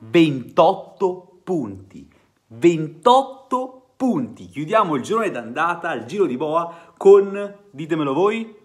28 punti. 28 punti. Chiudiamo il girone d'andata al giro di boa con, ditemelo voi,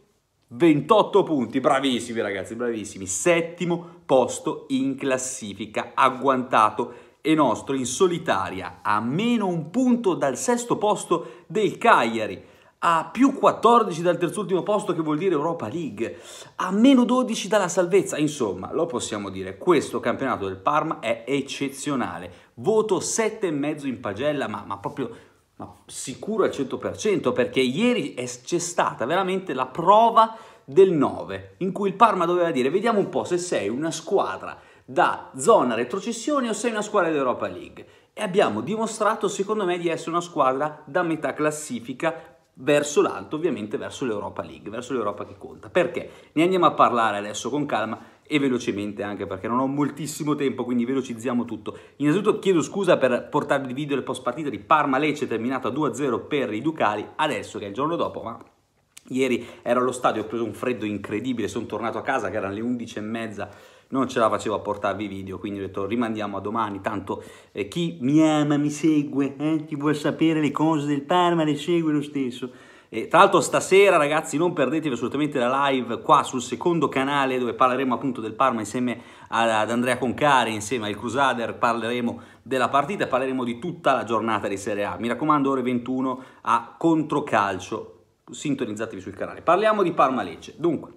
28 punti. Bravissimi ragazzi, bravissimi. Settimo posto in classifica, agguantato e nostro in solitaria a meno un punto dal sesto posto del Cagliari a più 14 dal terzultimo posto che vuol dire Europa League, a meno 12 dalla salvezza, insomma lo possiamo dire, questo campionato del Parma è eccezionale, voto 7,5 in pagella, ma, ma proprio ma sicuro al 100% perché ieri c'è stata veramente la prova del 9 in cui il Parma doveva dire vediamo un po' se sei una squadra da zona retrocessione o sei una squadra d'Europa League e abbiamo dimostrato secondo me di essere una squadra da metà classifica verso l'alto, ovviamente verso l'Europa League, verso l'Europa che conta. Perché? Ne andiamo a parlare adesso con calma e velocemente anche perché non ho moltissimo tempo, quindi velocizziamo tutto. Innanzitutto chiedo scusa per portarvi il video del post partita di Parma-Lecce terminato a 2-0 per i Ducali, adesso che è il giorno dopo, ma Ieri ero allo stadio, ho preso un freddo incredibile, sono tornato a casa che erano le 11 e mezza, non ce la facevo a portarvi video, quindi ho detto rimandiamo a domani, tanto eh, chi mi ama mi segue, eh, chi vuole sapere le cose del Parma le segue lo stesso. E, tra l'altro stasera ragazzi non perdetevi assolutamente la live qua sul secondo canale dove parleremo appunto del Parma insieme ad Andrea Concari, insieme al Crusader, parleremo della partita, parleremo di tutta la giornata di Serie A. Mi raccomando ore 21 a Controcalcio sintonizzatevi sul canale. Parliamo di Parma Lecce. Dunque,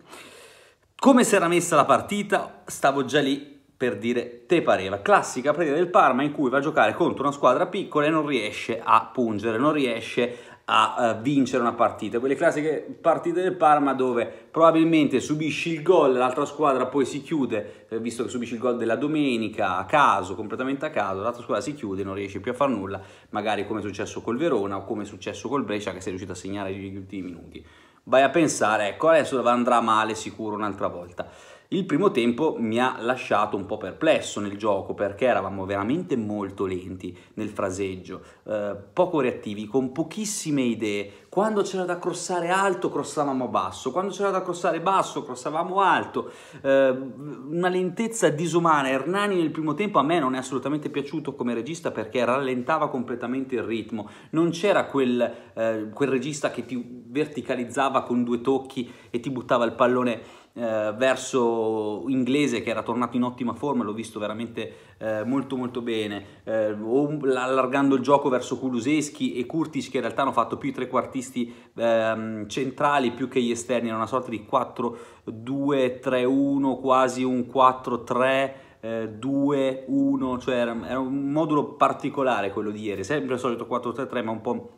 come si era messa la partita? Stavo già lì per dire te pareva. Classica partita del Parma in cui va a giocare contro una squadra piccola e non riesce a pungere, non riesce a eh, vincere una partita, quelle classiche partite del Parma dove probabilmente subisci il gol, l'altra squadra poi si chiude, eh, visto che subisci il gol della domenica a caso, completamente a caso, l'altra squadra si chiude, non riesci più a far nulla, magari come è successo col Verona o come è successo col Brescia che sei riuscito a segnare gli ultimi minuti. Vai a pensare, ecco adesso andrà male sicuro un'altra volta. Il primo tempo mi ha lasciato un po' perplesso nel gioco perché eravamo veramente molto lenti nel fraseggio, eh, poco reattivi, con pochissime idee. Quando c'era da crossare alto, crossavamo basso, quando c'era da crossare basso, crossavamo alto. Eh, una lentezza disumana. Hernani nel primo tempo a me non è assolutamente piaciuto come regista perché rallentava completamente il ritmo. Non c'era quel, eh, quel regista che ti verticalizzava con due tocchi e ti buttava il pallone eh, verso inglese che era tornato in ottima forma, l'ho visto veramente eh, molto molto bene, eh, allargando il gioco verso Kuluseschi e Kurtic che in realtà hanno fatto più i trequartisti ehm, centrali più che gli esterni, era una sorta di 4-2-3-1, quasi un 4-3. 2-1, eh, cioè era, era un modulo particolare quello di ieri, sempre il solito 4-3-3 ma un po'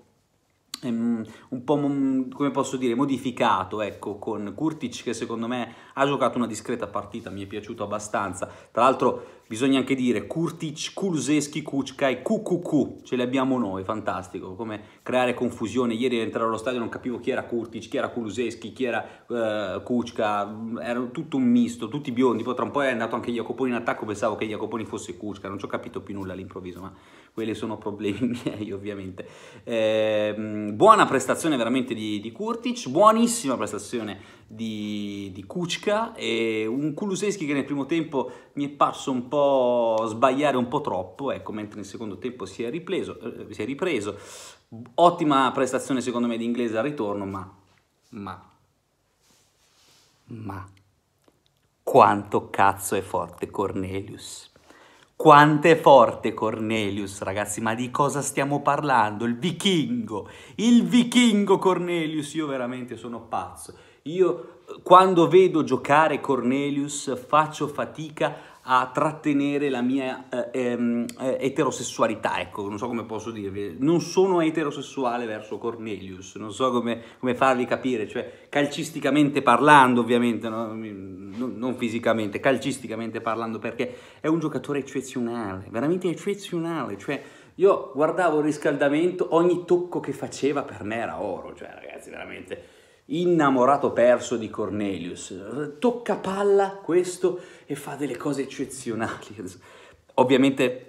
Ehm, un po' come posso dire modificato ecco con Kurtic che secondo me ha giocato una discreta partita mi è piaciuto abbastanza tra l'altro bisogna anche dire Kurtic, Kuluseschi, Kuczka e QQQ ce li abbiamo noi fantastico come creare confusione ieri entrare allo stadio non capivo chi era Kurtic chi era Kuluseschi chi era uh, eh, Kuczka mm, era tutto un misto tutti biondi poi tra un po' è andato anche Jacoponi in attacco pensavo che Jacoponi fosse Kuczka non ci ho capito più nulla all'improvviso ma quelli sono problemi miei ovviamente. Eh, buona prestazione veramente di, di Kurtic, buonissima prestazione di, di Kuczka e un Kuluseschi che nel primo tempo mi è parso un po' sbagliare un po' troppo, ecco, mentre nel secondo tempo si è ripreso. Eh, eh si è ripreso. Ottima prestazione secondo me di inglese al ritorno, ma... ma... ma... quanto cazzo è forte Cornelius. Quanto è forte Cornelius, ragazzi, ma di cosa stiamo parlando? Il vichingo, il vichingo Cornelius, io veramente sono pazzo. Io quando vedo giocare Cornelius faccio fatica a trattenere la mia eh, ehm, eh, eterosessualità, ecco, non so come posso dirvi, non sono eterosessuale verso Cornelius, non so come, come farvi capire, cioè calcisticamente parlando ovviamente, no? non fisicamente, calcisticamente parlando, perché è un giocatore eccezionale, veramente eccezionale, cioè io guardavo il riscaldamento, ogni tocco che faceva per me era oro, cioè ragazzi veramente innamorato perso di Cornelius. Tocca palla questo e fa delle cose eccezionali. Ovviamente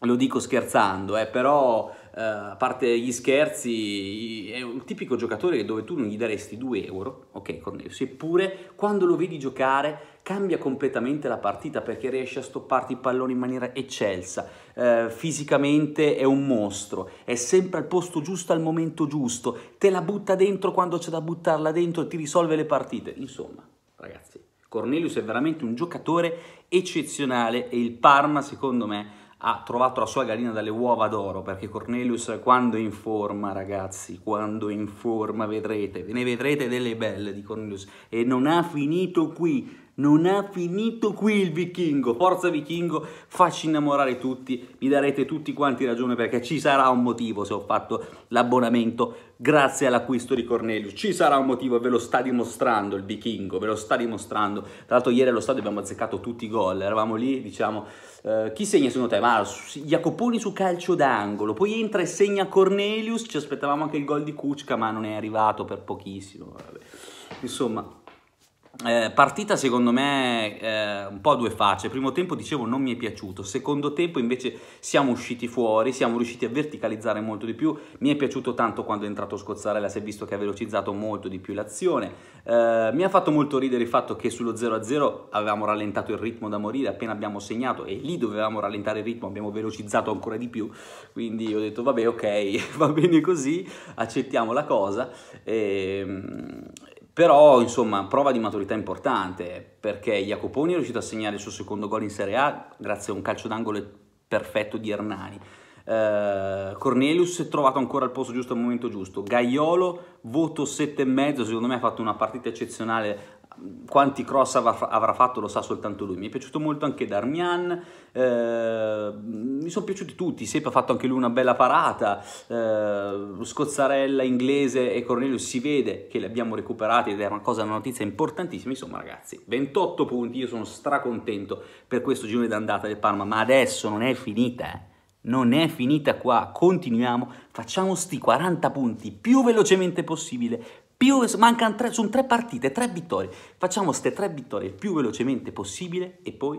lo dico scherzando, eh, però eh, a parte gli scherzi, è un tipico giocatore dove tu non gli daresti 2 euro, ok Cornelius, eppure quando lo vedi giocare cambia completamente la partita perché riesce a stopparti i palloni in maniera eccelsa, eh, fisicamente è un mostro, è sempre al posto giusto al momento giusto, te la butta dentro quando c'è da buttarla dentro e ti risolve le partite, insomma ragazzi. Cornelius è veramente un giocatore eccezionale e il Parma, secondo me, ha trovato la sua gallina dalle uova d'oro, perché Cornelius quando in forma, ragazzi, quando in forma vedrete, ne vedrete delle belle di Cornelius e non ha finito qui non ha finito qui il vichingo. Forza vichingo, facci innamorare tutti. Mi darete tutti quanti ragione perché ci sarà un motivo se ho fatto l'abbonamento grazie all'acquisto di Cornelius. Ci sarà un motivo, e ve lo sta dimostrando il vichingo, ve lo sta dimostrando. Tra l'altro ieri allo stadio abbiamo azzeccato tutti i gol. Eravamo lì, diciamo, eh, chi segna secondo te? Ma Jacoponi su calcio d'angolo. Poi entra e segna Cornelius. Ci aspettavamo anche il gol di Kuczka, ma non è arrivato per pochissimo. Vabbè. Insomma... Eh, partita secondo me eh, un po' a due facce, primo tempo dicevo non mi è piaciuto, secondo tempo invece siamo usciti fuori, siamo riusciti a verticalizzare molto di più, mi è piaciuto tanto quando è entrato Scozzarella, si è visto che ha velocizzato molto di più l'azione, eh, mi ha fatto molto ridere il fatto che sullo 0-0 avevamo rallentato il ritmo da morire appena abbiamo segnato e lì dovevamo rallentare il ritmo, abbiamo velocizzato ancora di più, quindi ho detto vabbè ok, va bene così, accettiamo la cosa e, ehm, però, insomma, prova di maturità importante, perché Jacoponi è riuscito a segnare il suo secondo gol in Serie A grazie a un calcio d'angolo perfetto di Hernani. Uh, Cornelius è trovato ancora al posto giusto al momento giusto. Gaiolo, voto 7,5, secondo me ha fatto una partita eccezionale quanti cross avrà, avrà, fatto lo sa soltanto lui. Mi è piaciuto molto anche Darmian, eh, mi sono piaciuti tutti, Sepp ha fatto anche lui una bella parata, eh, Scozzarella, Inglese e Cornelio si vede che li abbiamo recuperati ed è una cosa, una notizia importantissima. Insomma ragazzi, 28 punti, io sono stracontento per questo giro d'andata del Parma, ma adesso non è finita, eh. Non è finita qua, continuiamo, facciamo sti 40 punti più velocemente possibile, più, mancano tre, sono tre partite, tre vittorie. Facciamo queste tre vittorie il più velocemente possibile e poi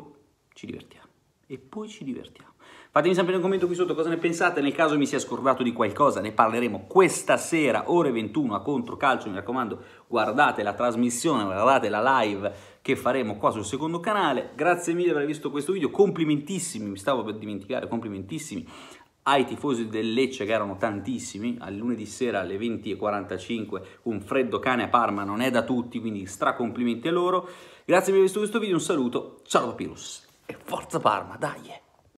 ci divertiamo. E poi ci divertiamo. Fatemi sapere un commento qui sotto cosa ne pensate, nel caso mi sia scordato di qualcosa ne parleremo questa sera, ore 21 a Contro Calcio, mi raccomando guardate la trasmissione, guardate la live che faremo qua sul secondo canale, grazie mille per aver visto questo video, complimentissimi, mi stavo per dimenticare, complimentissimi ai tifosi del Lecce che erano tantissimi, al lunedì sera alle 20.45 un freddo cane a Parma non è da tutti, quindi stracomplimenti a loro. Grazie per aver visto questo video, un saluto, ciao da e forza Parma, dai!